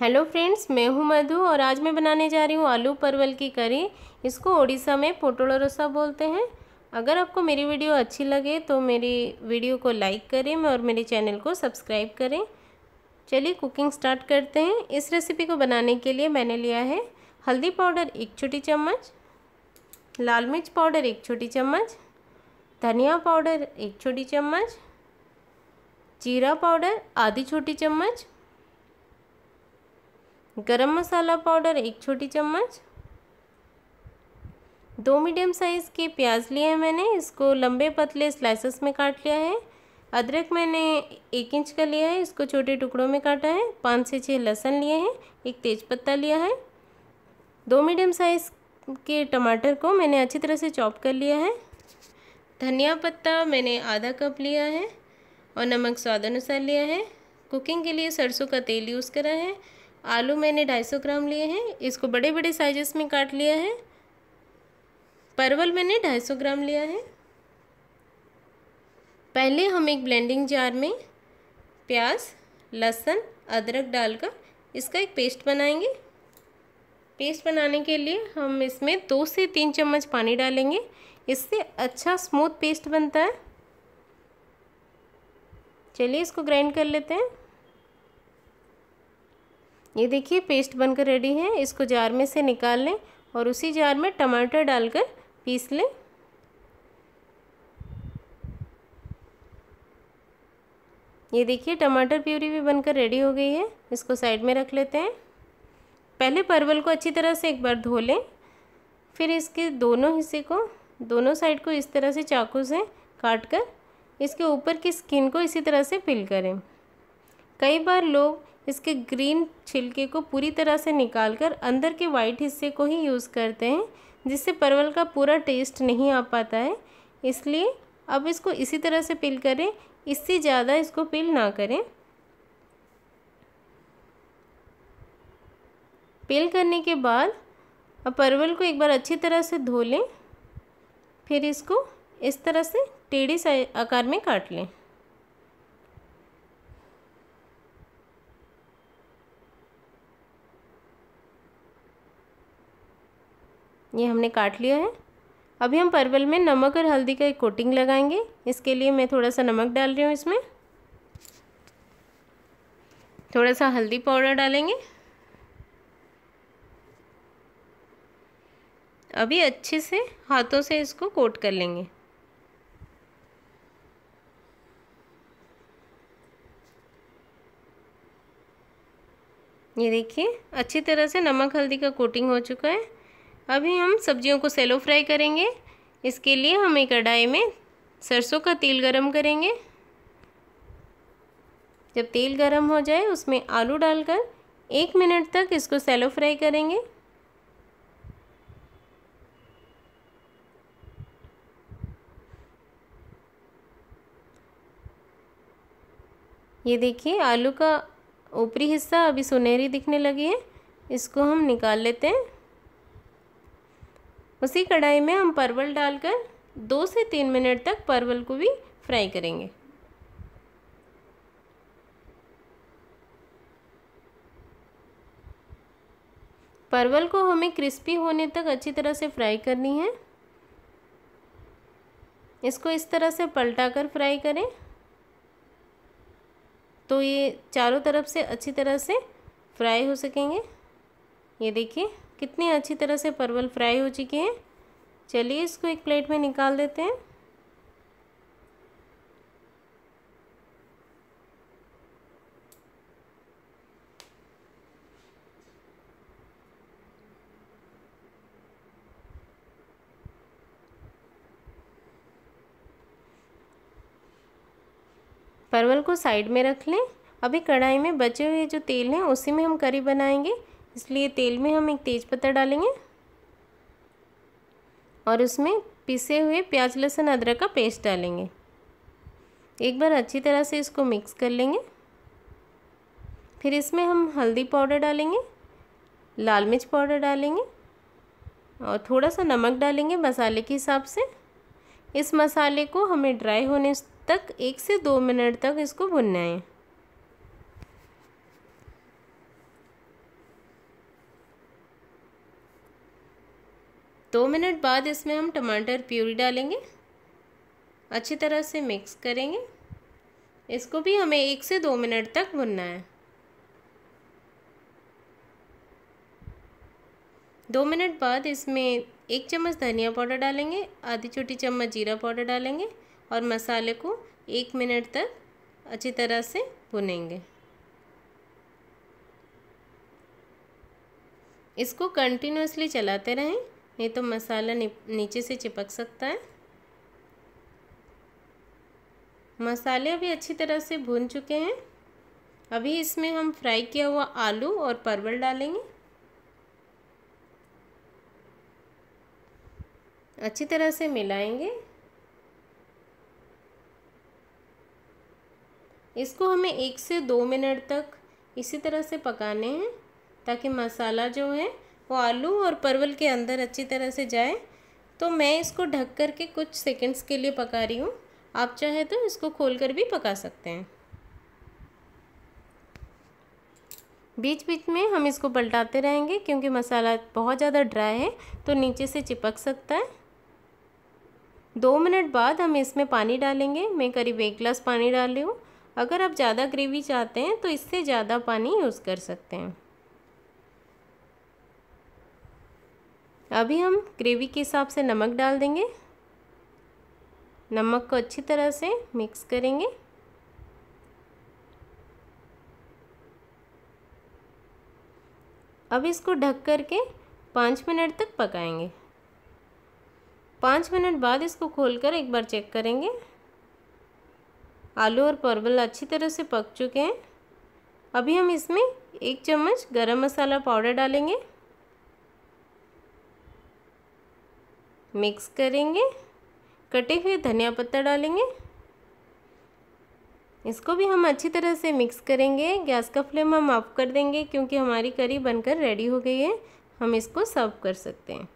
hello friends मैं हूं मधु और आज मैं बनाने जा रही हूं आलू परवल की करी इसको ओडिशा में पोटोलो रसा बोलते हैं अगर आपको मेरी वीडियो अच्छी लगे तो मेरी वीडियो को लाइक करें और मेरे चैनल को सब्सक्राइब करें चलिए कुकिंग स्टार्ट करते हैं इस रेसिपी को बनाने के लिए मैंने लिया है हल्दी पाउडर एक छोटी चम्मच लाल मिर्च पाउडर एक छोटी चम्मच धनिया पाउडर एक छोटी चम्मच जीरा पाउडर आधी छोटी चम्मच गरम मसाला पाउडर एक छोटी चम्मच दो मीडियम साइज़ के प्याज लिए हैं मैंने इसको लंबे पतले स्लाइसेस में काट लिया है अदरक मैंने एक इंच का लिया है इसको छोटे टुकड़ों में काटा है पाँच से छः लहसन लिए हैं एक तेज़पत्ता लिया है दो मीडियम साइज़ के टमाटर को मैंने अच्छी तरह से चॉप कर लिया है धनिया पत्ता मैंने आधा कप लिया है और नमक स्वाद अनुसार लिया है कुकिंग के लिए सरसों का तेल यूज़ करा है आलू मैंने 250 ग्राम लिए हैं इसको बड़े बड़े साइजेस में काट लिया है परवल मैंने 250 ग्राम लिया है पहले हम एक ब्लेंडिंग जार में प्याज लहसुन अदरक डालकर इसका एक पेस्ट बनाएंगे पेस्ट बनाने के लिए हम इसमें दो से तीन चम्मच पानी डालेंगे इससे अच्छा स्मूथ पेस्ट बनता है चलिए इसको ग्राइंड कर लेते हैं ये देखिए पेस्ट बनकर रेडी है इसको जार में से निकाल लें और उसी जार में टमाटर डालकर पीस लें ये देखिए टमाटर प्यूरी भी बनकर रेडी हो गई है इसको साइड में रख लेते हैं पहले परवल को अच्छी तरह से एक बार धो लें फिर इसके दोनों हिस्से को दोनों साइड को इस तरह से चाकू से काट कर इसके ऊपर की स्किन को इसी तरह से पिल करें कई बार लोग इसके ग्रीन छिलके को पूरी तरह से निकाल कर अंदर के वाइट हिस्से को ही यूज़ करते हैं जिससे परवल का पूरा टेस्ट नहीं आ पाता है इसलिए अब इसको इसी तरह से पिल करें इससे ज़्यादा इसको पिल ना करें पिल करने के बाद अब परवल को एक बार अच्छी तरह से धो लें फिर इसको इस तरह से टेढ़ी आकार में काट लें ये हमने काट लिया है अभी हम परवल में नमक और हल्दी का एक कोटिंग लगाएंगे इसके लिए मैं थोड़ा सा नमक डाल रही हूँ इसमें थोड़ा सा हल्दी पाउडर डालेंगे अभी अच्छे से हाथों से इसको कोट कर लेंगे ये देखिए अच्छी तरह से नमक हल्दी का कोटिंग हो चुका है अभी हम सब्जियों को सेलो फ्राई करेंगे इसके लिए हम एक कढ़ाई में सरसों का तेल गरम करेंगे जब तेल गरम हो जाए उसमें आलू डालकर एक मिनट तक इसको सेलो फ्राई करेंगे ये देखिए आलू का ऊपरी हिस्सा अभी सुनहरी दिखने लगी है इसको हम निकाल लेते हैं उसी कढ़ाई में हम परवल डालकर दो से तीन मिनट तक परवल को भी फ्राई करेंगे परवल को हमें क्रिस्पी होने तक अच्छी तरह से फ्राई करनी है इसको इस तरह से पलटा कर फ्राई करें तो ये चारों तरफ से अच्छी तरह से फ्राई हो सकेंगे ये देखिए कितनी अच्छी तरह से परवल फ्राई हो चुके हैं चलिए इसको एक प्लेट में निकाल देते हैं परवल को साइड में रख लें अभी कढ़ाई में बचे हुए जो तेल हैं उसी में हम करी बनाएंगे इसलिए तेल में हम एक तेज़पत्ता डालेंगे और उसमें पिसे हुए प्याज लहसुन अदरक का पेस्ट डालेंगे एक बार अच्छी तरह से इसको मिक्स कर लेंगे फिर इसमें हम हल्दी पाउडर डालेंगे लाल मिर्च पाउडर डालेंगे और थोड़ा सा नमक डालेंगे मसाले के हिसाब से इस मसाले को हमें ड्राई होने तक एक से दो मिनट तक इसको भुनना है दो मिनट बाद इसमें हम टमाटर प्यूरी डालेंगे अच्छी तरह से मिक्स करेंगे इसको भी हमें एक से दो मिनट तक भुनना है दो मिनट बाद इसमें एक चम्मच धनिया पाउडर डालेंगे आधी छोटी चम्मच जीरा पाउडर डालेंगे और मसाले को एक मिनट तक अच्छी तरह से भुनेंगे इसको कंटिन्यूसली चलाते रहें नहीं तो मसाला नीचे से चिपक सकता है मसाले अभी अच्छी तरह से भून चुके हैं अभी इसमें हम फ्राई किया हुआ आलू और परवल डालेंगे अच्छी तरह से मिलाएंगे इसको हमें एक से दो मिनट तक इसी तरह से पकाने हैं ताकि मसाला जो है वो आलू और परवल के अंदर अच्छी तरह से जाए तो मैं इसको ढक कर के कुछ सेकंड्स के लिए पका रही हूँ आप चाहे तो इसको खोल कर भी पका सकते हैं बीच बीच में हम इसको पलटाते रहेंगे क्योंकि मसाला बहुत ज़्यादा ड्राई है तो नीचे से चिपक सकता है दो मिनट बाद हम इसमें पानी डालेंगे मैं करीब एक गिलास पानी डाल रही हूँ अगर आप ज़्यादा ग्रेवी चाहते हैं तो इससे ज़्यादा पानी यूज़ कर सकते हैं अभी हम ग्रेवी के हिसाब से नमक डाल देंगे नमक को अच्छी तरह से मिक्स करेंगे अब इसको ढक कर के पाँच मिनट तक पकाएंगे पाँच मिनट बाद इसको खोलकर एक बार चेक करेंगे आलू और परवल अच्छी तरह से पक चुके हैं अभी हम इसमें एक चम्मच गरम मसाला पाउडर डालेंगे मिक्स करेंगे कटे हुए धनिया पत्ता डालेंगे इसको भी हम अच्छी तरह से मिक्स करेंगे गैस का फ्लेम हम ऑफ कर देंगे क्योंकि हमारी करी बनकर रेडी हो गई है हम इसको सर्व कर सकते हैं